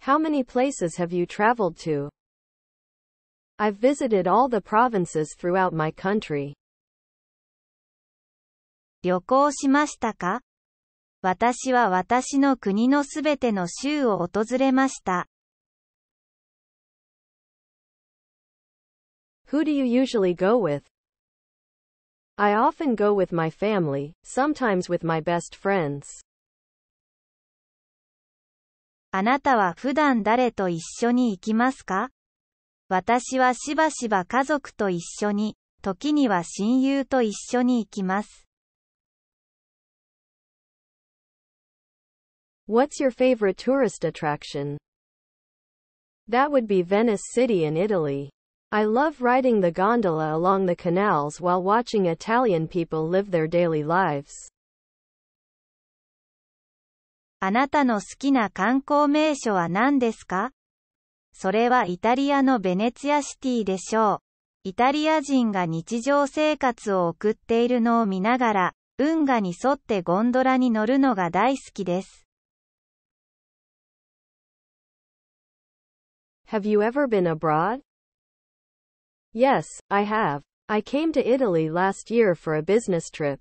How many places have you traveled to? I've visited all the provinces throughout my country. 旅行しましたか私は私の国のすべての州を訪れました。Who do you usually go with? I often go with my family, sometimes with my best friends. あなたは普段誰と一緒に行きますか私はしばしば家族と一緒に、時には親友と一緒に行きます。What's your favorite tourist attraction? That would be Venice City in Italy. I love riding the gondola along the canals while watching Italian people live their daily lives. あなたの好きな観光名所は何ですかそれはイタリアのベネツィアシティでしょう。イタリア人が日常生活を送っているのを見ながら、運河に沿ってゴンドラに乗るのが大好きです。Have you ever been abroad? Yes, I have. I came to Italy last year for a business trip.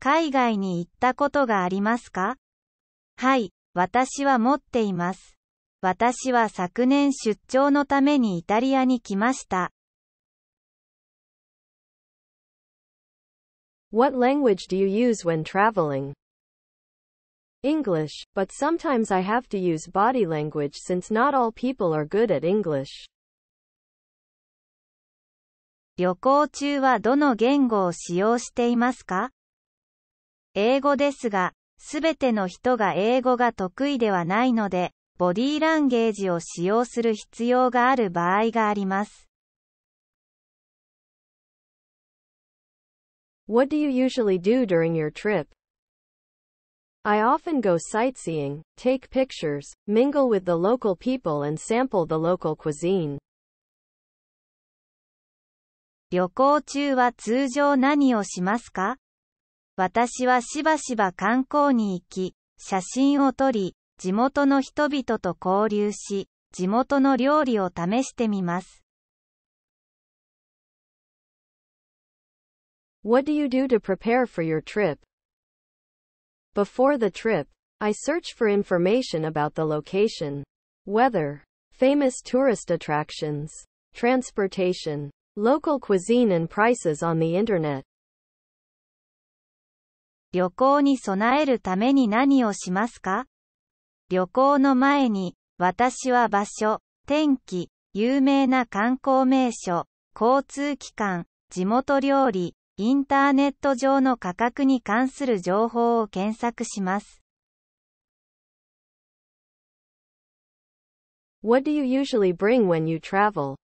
海外に行ったことがありますかはい、私は持っています。私は昨年出張のためにイタリアに来ました。What language do you use when traveling? English, but sometimes I have to use body language since not all people are good at English. 旅行中はどの言語を使用していますか英語ですが、すべての人が英語が得意ではないので、ボディーランゲージを使用する必要がある場合があります。What do you usually do during your trip? I often go sightseeing, take pictures, mingle with the local people and sample the local cuisine. 旅行中は通常何をしますか私はしばしば観光に行き、写真を撮り、地元の人々と交流し、地元の料理を試してみます。What do you do to prepare for your trip? Before the trip, I search for information about the location, weather, famous tourist attractions, transportation, Local cuisine and prices on the internet. 旅行に備えるために何をしますか旅行の前に、私は場所、天気、有名な観光名所、交通機関、地元料理、インターネット上の価格に関する情報を検索します。What do you usually bring when you travel?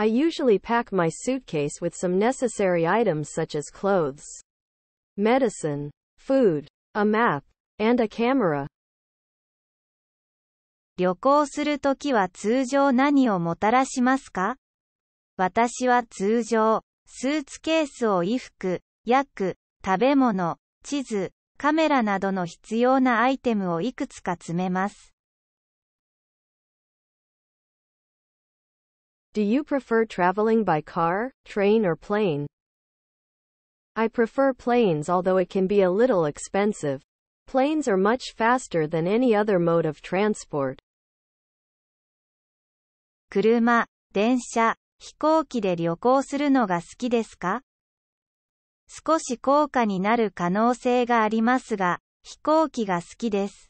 I usually pack my suitcase with some necessary items such as clothes, medicine, food, a map, and a camera. 旅行するときは通常何をもたらしますか私は通常、スーツケースを衣服、薬、食べ物、地図、カメラなどの必要なアイテムをいくつか詰めます。Do you prefer traveling by car, train or plane? I prefer planes although it can be a little expensive. Planes are much faster than any other mode of transport. 車、電車、飛行機で旅行するのが好きですか少し高価になる可能性がありますが、飛行機が好きです。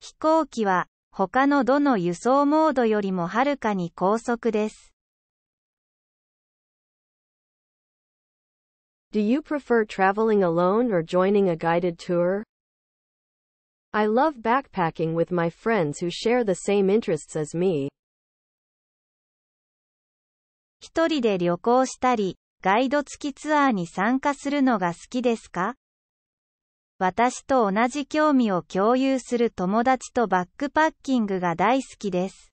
飛行機は他のどの輸送モードよりもはるかに高速です。Do you prefer traveling alone or joining a guided tour? I love backpacking with my friends who share the same interests as me. 一人で旅行したり、ガイド付きツアーに参加するのが好きですか私と同じ興味を共有する友達とバックパッキングが大好きです。